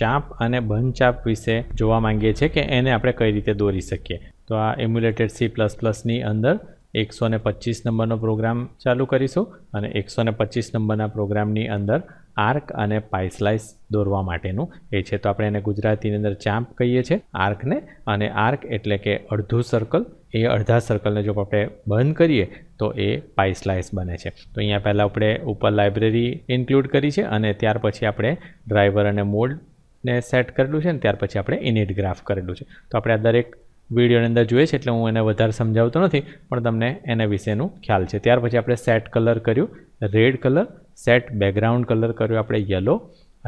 ચાંપ અને બંધ ચાપ વિશે જોવા માંગીએ છીએ કે એને આપણે કઈ રીતે દોરી શકીએ તો આ એમ્યુલેટેડ સી પ્લસ પ્લસની અંદર એકસો ને પચીસ નંબરનો પ્રોગ્રામ ચાલુ કરીશું અને એકસો ને પચીસ નંબરના પ્રોગ્રામની અંદર આર્ક અને પાઇસલાઇસ દોરવા માટેનું એ છે તો આપણે એને ગુજરાતીની અંદર ચાંપ કહીએ છીએ આર્કને અને આર્ક એટલે કે અડધું સર્કલ એ અડધા સર્કલને જો આપણે બંધ કરીએ તો એ પાઇસલાઇસ બને છે તો અહીંયા પહેલાં આપણે ઉપર લાઇબ્રેરી ઇન્ક્લુડ કરી છે અને ત્યાર પછી આપણે ડ્રાઈવર અને મોલ્ડ ને સેટ કરેલું છે ને ત્યાર પછી આપણે ઇનિટ ગ્રાફ કરેલું છે તો આપણે આ દરેક વિડીયોની અંદર જોઈએ છે એટલે હું એને વધારે સમજાવતો નથી પણ તમને એના વિશેનું ખ્યાલ છે ત્યાર પછી આપણે સેટ કલર કર્યું red colour set background colour કર્યો આપણે યલો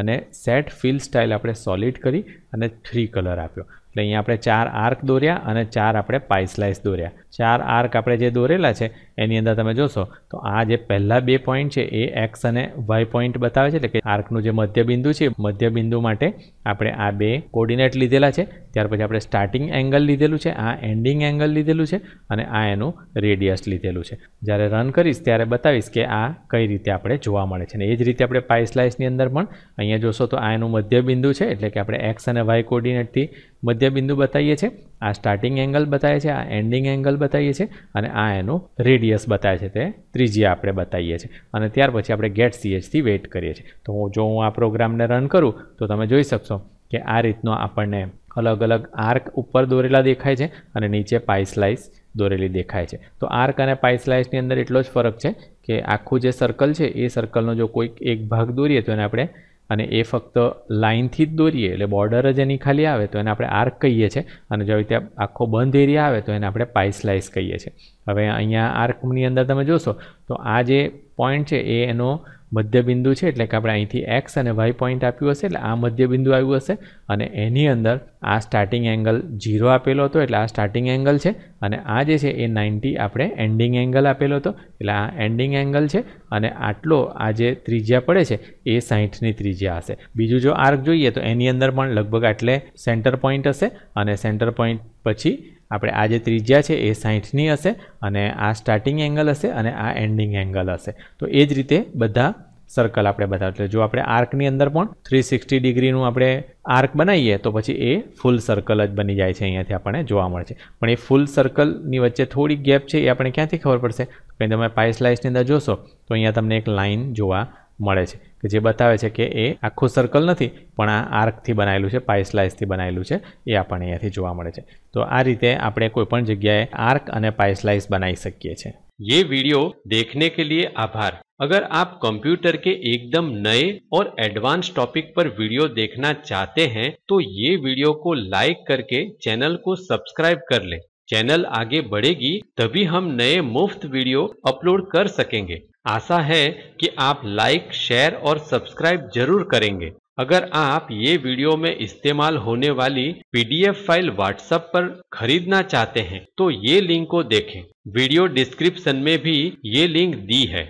અને સેટ ફિલ સ્ટાઇલ આપણે સોલિડ કરી અને થ્રી કલર આપ્યો એટલે અહીંયા આપણે ચાર આર્ક દોર્યા અને ચાર આપણે પાઈ સ્લાઇસ દોર્યા ચાર આર્ક આપણે જે દોરેલા છે એની અંદર તમે જોશો તો આ જે પહેલાં બે પોઈન્ટ છે એ એક્સ અને વાય પોઈન્ટ બતાવે છે એટલે કે આર્કનું જે મધ્યબિંદુ છે મધ્યબિંદુ માટે આપણે આ બે કોર્ડિનેટ લીધેલા છે ત્યાર પછી આપણે સ્ટાર્ટિંગ એંગલ લીધેલું છે આ એન્ડિંગ એંગલ લીધેલું છે અને આ એનું રેડિયસ લીધેલું છે જ્યારે રન કરીશ ત્યારે બતાવીશ કે આ કઈ રીતે આપણે જોવા મળે છે અને એ જ રીતે આપણે પાઈ સ્લાઇસની અંદર પણ અહીંયા જોશો તો આ એનું મધ્યબિંદુ છે એટલે કે આપણે એક્સ અને વાય કોર્ડિનેટથી મધ્યબિંદુ બતાવીએ છીએ આ સ્ટાર્ટિંગ એંગલ બતાવે છે આ એન્ડિંગ એંગલ બતાવીએ છીએ અને આ એનો રેડિયસ બતાવે છે તે ત્રીજી આપણે બતાવીએ છીએ અને ત્યાર પછી આપણે ગેટ સીએચથી વેઇટ કરીએ છીએ તો હું જો હું આ પ્રોગ્રામને રન કરું તો તમે જોઈ શકશો કે આ રીતનો આપણને અલગ અલગ આર્ક ઉપર દોરેલા દેખાય છે અને નીચે પાઈ સ્લાઇસ દોરેલી દેખાય છે તો આર્ક અને પાઈ સ્લાઇસની અંદર એટલો જ ફરક છે કે આખું જે સર્કલ છે એ સર્કલનો જો કોઈક એક ભાગ દોરીએ તો એને આપણે અને એ ફક્ત લાઇનથી જ દોરીએ એટલે બોર્ડર જ એની ખાલી આવે તો એને આપણે આર્ક કહીએ છીએ અને જો રીતે આખો બંધ એરિયા આવે તો એને આપણે પાઇસલાઇસ કહીએ છીએ હવે અહીંયા આર્કની અંદર તમે જોશો તો આ જે પોઈન્ટ છે એ એનો મધ્યબિંદુ છે એટલે કે આપણે અહીંથી એક્સ અને વાય પોઈન્ટ આપ્યું હશે એટલે આ મધ્યબિંદુ આવ્યું હશે અને એની અંદર આ સ્ટાર્ટિંગ એંગલ ઝીરો આપેલો હતો એટલે આ સ્ટાર્ટિંગ એંગલ છે અને આ જે છે એ નાઇન્ટી આપણે એન્ડિંગ એંગલ આપેલો હતો એટલે આ એન્ડિંગ એંગલ છે અને આટલો આ જે ત્રિજ્યા પડે છે એ સાહીઠની ત્રિજ્યા હશે બીજું જો આર્ક જોઈએ તો એની અંદર પણ લગભગ આટલે સેન્ટર પોઈન્ટ હશે અને સેન્ટર પોઈન્ટ પછી આપણે આ જે ત્રિજ્યા છે એ સાહીઠની હશે અને આ સ્ટાર્ટિંગ એંગલ હશે અને આ એન્ડિંગ એંગલ હશે તો એ જ રીતે બધા સર્કલ આપણે બધા એટલે જો આપણે આર્કની અંદર પણ થ્રી સિક્સટી ડિગ્રીનું આપણે આર્ક બનાવીએ તો પછી એ ફૂલ સર્કલ જ બની જાય છે અહીંયાથી આપણને જોવા મળે છે પણ એ ફૂલ સર્કલની વચ્ચે થોડી ગેપ છે એ આપણે ક્યાંથી ખબર પડશે કંઈ તમે પાઈ સ્લાઇસની અંદર જોશો તો અહીંયા તમને એક લાઇન જોવા મળે છે કે જે બતાવે છે કે એ આખો સર્કલ નથી પણ આ આર્ક થી બનાયેલું છે પાઇ સ્લાઈસ થી બનાયેલું છે એ આપણે અહીંયાથી જોવા મળે છે તો આ રીતે આપણે કોઈપણ જગ્યાએ આર્ક અને પાઇ સ્લાઈસ બનાવી સકીએ છે યે વિડિયો દેખને કે લિયે આભાર અગર આપ કમ્પ્યુટર કે એકદમ નયે ઓર એડવાન્સ ટોપિક પર વિડિયો દેખના ચાહતે હે તો યે વિડિયો કો લાઈક કરકે ચેનલ કો સબસ્ક્રાઇબ કર લે ચેનલ આગે બડેગી તભી હમ નયે મુફત વિડિયો અપલોડ કર સકેંગે आशा है कि आप लाइक शेयर और सब्सक्राइब जरूर करेंगे अगर आप ये वीडियो में इस्तेमाल होने वाली पीडीएफ फाइल व्हाट्सएप पर खरीदना चाहते हैं तो ये लिंक को देखें वीडियो डिस्क्रिप्शन में भी ये लिंक दी है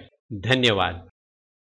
धन्यवाद